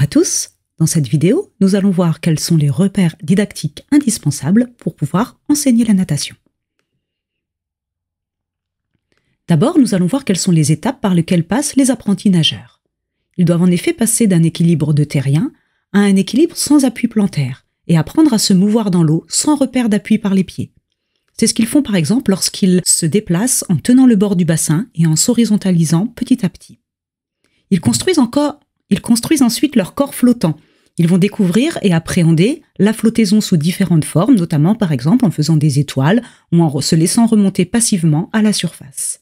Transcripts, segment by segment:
Bonjour à tous. Dans cette vidéo, nous allons voir quels sont les repères didactiques indispensables pour pouvoir enseigner la natation. D'abord, nous allons voir quelles sont les étapes par lesquelles passent les apprentis nageurs. Ils doivent en effet passer d'un équilibre de terrien à un équilibre sans appui plantaire et apprendre à se mouvoir dans l'eau sans repère d'appui par les pieds. C'est ce qu'ils font par exemple lorsqu'ils se déplacent en tenant le bord du bassin et en s'horizontalisant petit à petit. Ils construisent encore ils construisent ensuite leur corps flottant. Ils vont découvrir et appréhender la flottaison sous différentes formes, notamment par exemple en faisant des étoiles ou en se laissant remonter passivement à la surface.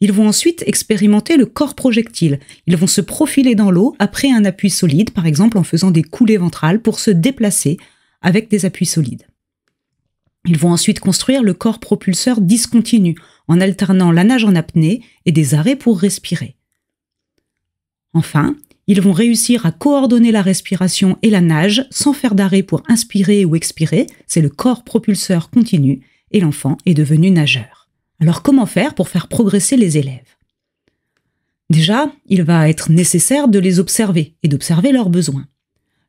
Ils vont ensuite expérimenter le corps projectile. Ils vont se profiler dans l'eau après un appui solide, par exemple en faisant des coulées ventrales pour se déplacer avec des appuis solides. Ils vont ensuite construire le corps propulseur discontinu en alternant la nage en apnée et des arrêts pour respirer. Enfin, ils vont réussir à coordonner la respiration et la nage sans faire d'arrêt pour inspirer ou expirer, c'est le corps propulseur continu, et l'enfant est devenu nageur. Alors comment faire pour faire progresser les élèves Déjà, il va être nécessaire de les observer et d'observer leurs besoins.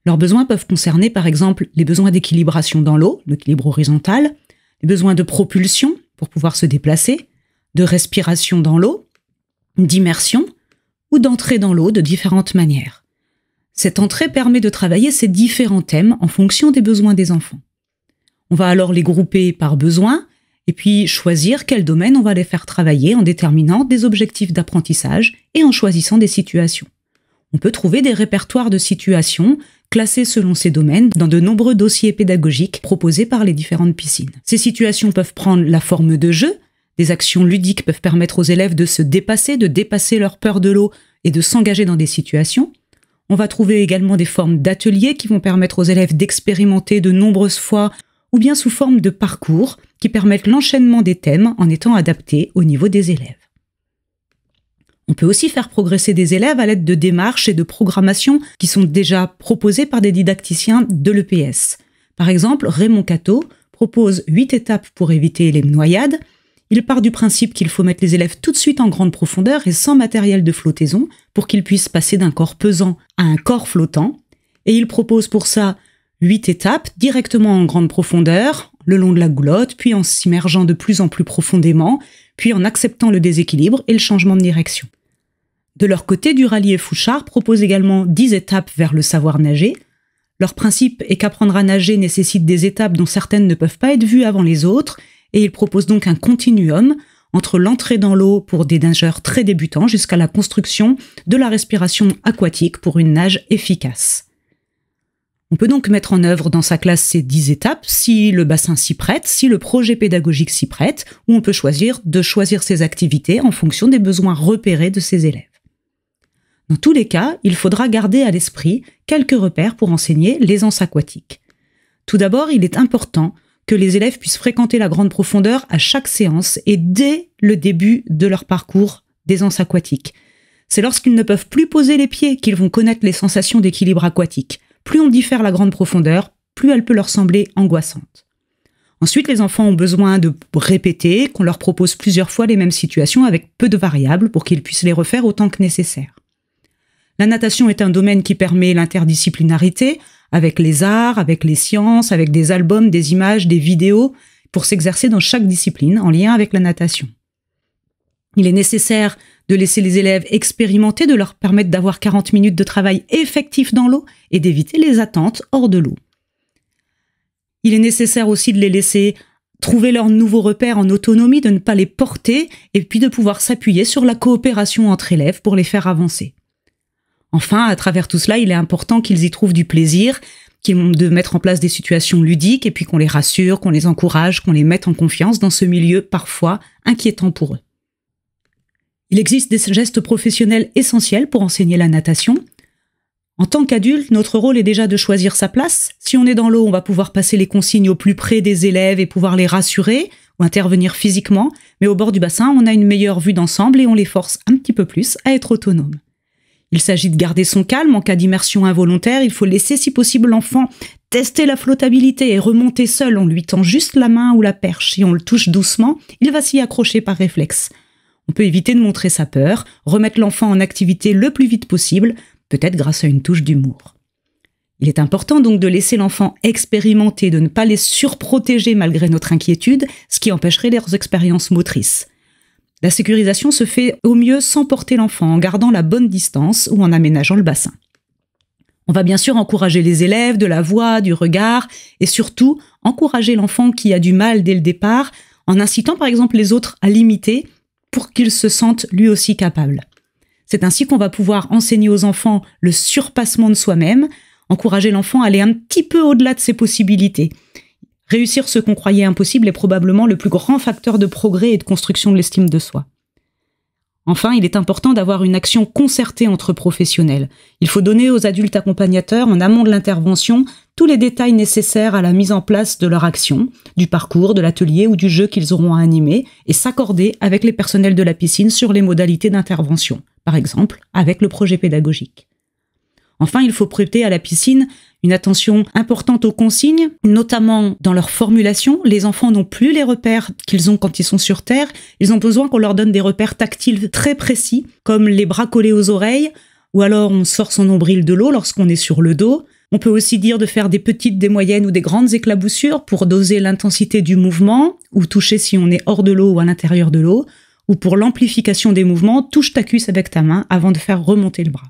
Leurs besoins peuvent concerner par exemple les besoins d'équilibration dans l'eau, l'équilibre horizontal, les besoins de propulsion pour pouvoir se déplacer, de respiration dans l'eau, d'immersion d'entrer dans l'eau de différentes manières. Cette entrée permet de travailler ces différents thèmes en fonction des besoins des enfants. On va alors les grouper par besoin et puis choisir quel domaine on va les faire travailler en déterminant des objectifs d'apprentissage et en choisissant des situations. On peut trouver des répertoires de situations classés selon ces domaines dans de nombreux dossiers pédagogiques proposés par les différentes piscines. Ces situations peuvent prendre la forme de jeux, des actions ludiques peuvent permettre aux élèves de se dépasser, de dépasser leur peur de l'eau et de s'engager dans des situations. On va trouver également des formes d'ateliers qui vont permettre aux élèves d'expérimenter de nombreuses fois ou bien sous forme de parcours qui permettent l'enchaînement des thèmes en étant adaptés au niveau des élèves. On peut aussi faire progresser des élèves à l'aide de démarches et de programmations qui sont déjà proposées par des didacticiens de l'EPS. Par exemple, Raymond Cato propose 8 étapes pour éviter les noyades il part du principe qu'il faut mettre les élèves tout de suite en grande profondeur et sans matériel de flottaison pour qu'ils puissent passer d'un corps pesant à un corps flottant, et il propose pour ça huit étapes directement en grande profondeur, le long de la goulotte, puis en s'immergeant de plus en plus profondément, puis en acceptant le déséquilibre et le changement de direction. De leur côté, Durali et Fouchard proposent également 10 étapes vers le savoir nager. Leur principe est qu'apprendre à nager nécessite des étapes dont certaines ne peuvent pas être vues avant les autres et il propose donc un continuum entre l'entrée dans l'eau pour des nageurs très débutants jusqu'à la construction de la respiration aquatique pour une nage efficace. On peut donc mettre en œuvre dans sa classe ces 10 étapes si le bassin s'y prête, si le projet pédagogique s'y prête, ou on peut choisir de choisir ses activités en fonction des besoins repérés de ses élèves. Dans tous les cas, il faudra garder à l'esprit quelques repères pour enseigner l'aisance aquatique. Tout d'abord, il est important que les élèves puissent fréquenter la grande profondeur à chaque séance et dès le début de leur parcours d'aisance aquatique. C'est lorsqu'ils ne peuvent plus poser les pieds qu'ils vont connaître les sensations d'équilibre aquatique. Plus on diffère la grande profondeur, plus elle peut leur sembler angoissante. Ensuite, les enfants ont besoin de répéter, qu'on leur propose plusieurs fois les mêmes situations avec peu de variables pour qu'ils puissent les refaire autant que nécessaire. La natation est un domaine qui permet l'interdisciplinarité avec les arts, avec les sciences, avec des albums, des images, des vidéos, pour s'exercer dans chaque discipline en lien avec la natation. Il est nécessaire de laisser les élèves expérimenter, de leur permettre d'avoir 40 minutes de travail effectif dans l'eau et d'éviter les attentes hors de l'eau. Il est nécessaire aussi de les laisser trouver leurs nouveaux repères en autonomie, de ne pas les porter et puis de pouvoir s'appuyer sur la coopération entre élèves pour les faire avancer. Enfin, à travers tout cela, il est important qu'ils y trouvent du plaisir, de mettre en place des situations ludiques et puis qu'on les rassure, qu'on les encourage, qu'on les mette en confiance dans ce milieu parfois inquiétant pour eux. Il existe des gestes professionnels essentiels pour enseigner la natation. En tant qu'adulte, notre rôle est déjà de choisir sa place. Si on est dans l'eau, on va pouvoir passer les consignes au plus près des élèves et pouvoir les rassurer ou intervenir physiquement, mais au bord du bassin, on a une meilleure vue d'ensemble et on les force un petit peu plus à être autonomes. Il s'agit de garder son calme en cas d'immersion involontaire, il faut laisser si possible l'enfant tester la flottabilité et remonter seul en lui tend juste la main ou la perche. Si on le touche doucement, il va s'y accrocher par réflexe. On peut éviter de montrer sa peur, remettre l'enfant en activité le plus vite possible, peut-être grâce à une touche d'humour. Il est important donc de laisser l'enfant expérimenter, de ne pas les surprotéger malgré notre inquiétude, ce qui empêcherait leurs expériences motrices. La sécurisation se fait au mieux sans porter l'enfant, en gardant la bonne distance ou en aménageant le bassin. On va bien sûr encourager les élèves de la voix, du regard, et surtout encourager l'enfant qui a du mal dès le départ, en incitant par exemple les autres à l'imiter pour qu'ils se sentent lui aussi capable. C'est ainsi qu'on va pouvoir enseigner aux enfants le surpassement de soi-même, encourager l'enfant à aller un petit peu au-delà de ses possibilités, Réussir ce qu'on croyait impossible est probablement le plus grand facteur de progrès et de construction de l'estime de soi. Enfin, il est important d'avoir une action concertée entre professionnels. Il faut donner aux adultes accompagnateurs, en amont de l'intervention, tous les détails nécessaires à la mise en place de leur action, du parcours, de l'atelier ou du jeu qu'ils auront à animer, et s'accorder avec les personnels de la piscine sur les modalités d'intervention, par exemple avec le projet pédagogique. Enfin, il faut prêter à la piscine une attention importante aux consignes, notamment dans leur formulation. Les enfants n'ont plus les repères qu'ils ont quand ils sont sur Terre. Ils ont besoin qu'on leur donne des repères tactiles très précis, comme les bras collés aux oreilles, ou alors on sort son nombril de l'eau lorsqu'on est sur le dos. On peut aussi dire de faire des petites, des moyennes ou des grandes éclaboussures pour doser l'intensité du mouvement, ou toucher si on est hors de l'eau ou à l'intérieur de l'eau, ou pour l'amplification des mouvements, touche ta cuisse avec ta main avant de faire remonter le bras.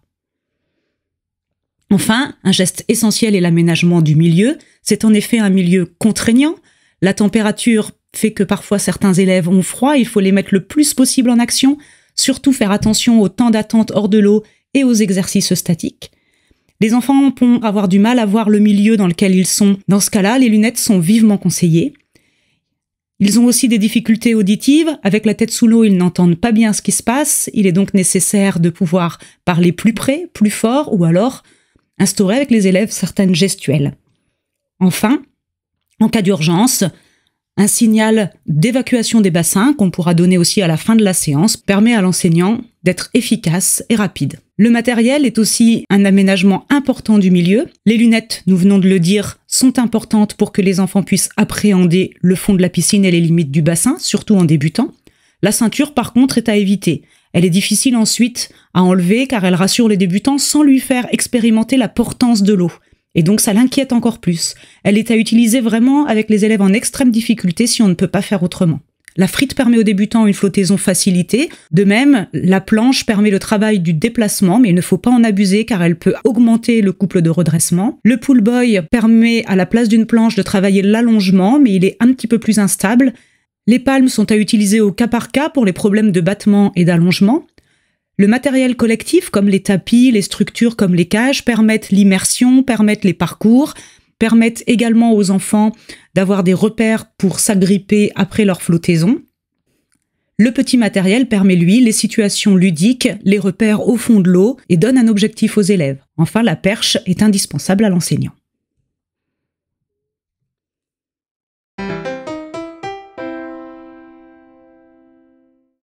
Enfin, un geste essentiel est l'aménagement du milieu. C'est en effet un milieu contraignant. La température fait que parfois certains élèves ont froid, il faut les mettre le plus possible en action, surtout faire attention au temps d'attente hors de l'eau et aux exercices statiques. Les enfants vont avoir du mal à voir le milieu dans lequel ils sont. Dans ce cas-là, les lunettes sont vivement conseillées. Ils ont aussi des difficultés auditives. Avec la tête sous l'eau, ils n'entendent pas bien ce qui se passe. Il est donc nécessaire de pouvoir parler plus près, plus fort, ou alors instaurer avec les élèves certaines gestuelles. Enfin, en cas d'urgence, un signal d'évacuation des bassins qu'on pourra donner aussi à la fin de la séance permet à l'enseignant d'être efficace et rapide. Le matériel est aussi un aménagement important du milieu. Les lunettes, nous venons de le dire, sont importantes pour que les enfants puissent appréhender le fond de la piscine et les limites du bassin, surtout en débutant. La ceinture, par contre, est à éviter. Elle est difficile ensuite à enlever car elle rassure les débutants sans lui faire expérimenter la portance de l'eau. Et donc ça l'inquiète encore plus. Elle est à utiliser vraiment avec les élèves en extrême difficulté si on ne peut pas faire autrement. La frite permet aux débutants une flottaison facilitée. De même, la planche permet le travail du déplacement, mais il ne faut pas en abuser car elle peut augmenter le couple de redressement. Le pull boy permet à la place d'une planche de travailler l'allongement, mais il est un petit peu plus instable les palmes sont à utiliser au cas par cas pour les problèmes de battement et d'allongement. Le matériel collectif, comme les tapis, les structures comme les cages, permettent l'immersion, permettent les parcours, permettent également aux enfants d'avoir des repères pour s'agripper après leur flottaison. Le petit matériel permet, lui, les situations ludiques, les repères au fond de l'eau et donne un objectif aux élèves. Enfin, la perche est indispensable à l'enseignant.